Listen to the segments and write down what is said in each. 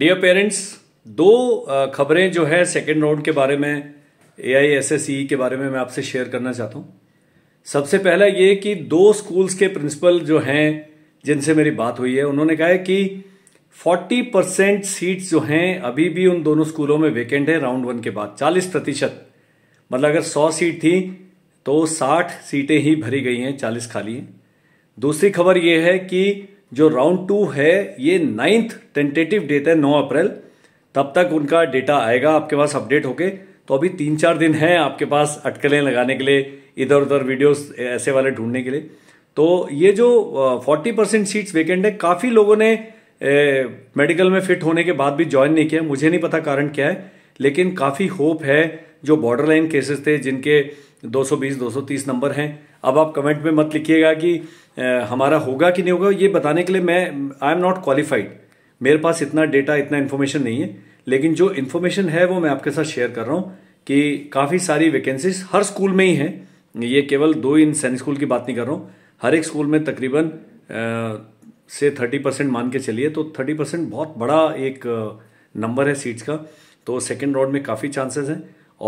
dear parents दो खबरें जो है सेकेंड राउंड के बारे में ए आई एस एस ई के बारे में मैं आपसे शेयर करना चाहता हूँ सबसे पहला ये कि दो स्कूल्स के प्रिंसिपल जो हैं जिनसे मेरी बात हुई है उन्होंने कहा है कि 40 परसेंट सीट्स जो हैं अभी भी उन दोनों स्कूलों में वेकेंट है राउंड वन के बाद 40 प्रतिशत मतलब अगर 100 सीट थी तो 60 सीटें ही भरी गई हैं 40 खाली हैं दूसरी खबर यह है कि जो राउंड टू है ये नाइन्थ टेंटेटिव डेट है नौ अप्रैल तब तक उनका डेटा आएगा आपके पास अपडेट होके तो अभी तीन चार दिन हैं आपके पास अटकलें लगाने के लिए इधर उधर वीडियोस ऐसे वाले ढूंढने के लिए तो ये जो फोर्टी परसेंट सीट्स वेकेंट है काफ़ी लोगों ने ए, मेडिकल में फिट होने के बाद भी ज्वाइन नहीं किया मुझे नहीं पता कारण क्या है लेकिन काफ़ी होप है जो बॉर्डर लाइन केसेस थे जिनके 220 230 नंबर हैं अब आप कमेंट में मत लिखिएगा कि हमारा होगा कि नहीं होगा ये बताने के लिए मैं आई एम नॉट क्वालिफाइड मेरे पास इतना डेटा इतना इन्फॉर्मेशन नहीं है लेकिन जो इन्फॉर्मेशन है वो मैं आपके साथ शेयर कर रहा हूँ कि काफ़ी सारी वैकेंसीज हर स्कूल में ही हैं ये केवल दो इन सैनिक स्कूल की बात नहीं कर रहा हूँ हर एक स्कूल में तकरीबन से थर्टी परसेंट मान के चलिए तो थर्टी परसेंट बहुत बड़ा एक नंबर है सीट्स का तो सेकेंड राउंड में काफ़ी चांसेस हैं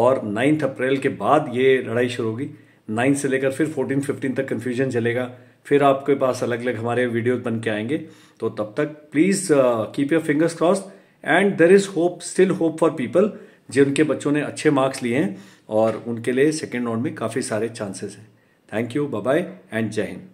और नाइन्थ अप्रैल के बाद ये लड़ाई शुरू होगी नाइन्थ से लेकर फिर फोर्टीन फिफ्टीन तक कन्फ्यूजन चलेगा फिर आपके पास अलग अलग हमारे वीडियोज बन के आएंगे तो तब तक please keep your fingers cross and there is hope still hope for people जिनके बच्चों ने अच्छे मार्क्स लिए हैं और उनके लिए सेकेंड राउंड में काफ़ी सारे चांसेस हैं थैंक यू बाय एंड जय हिंद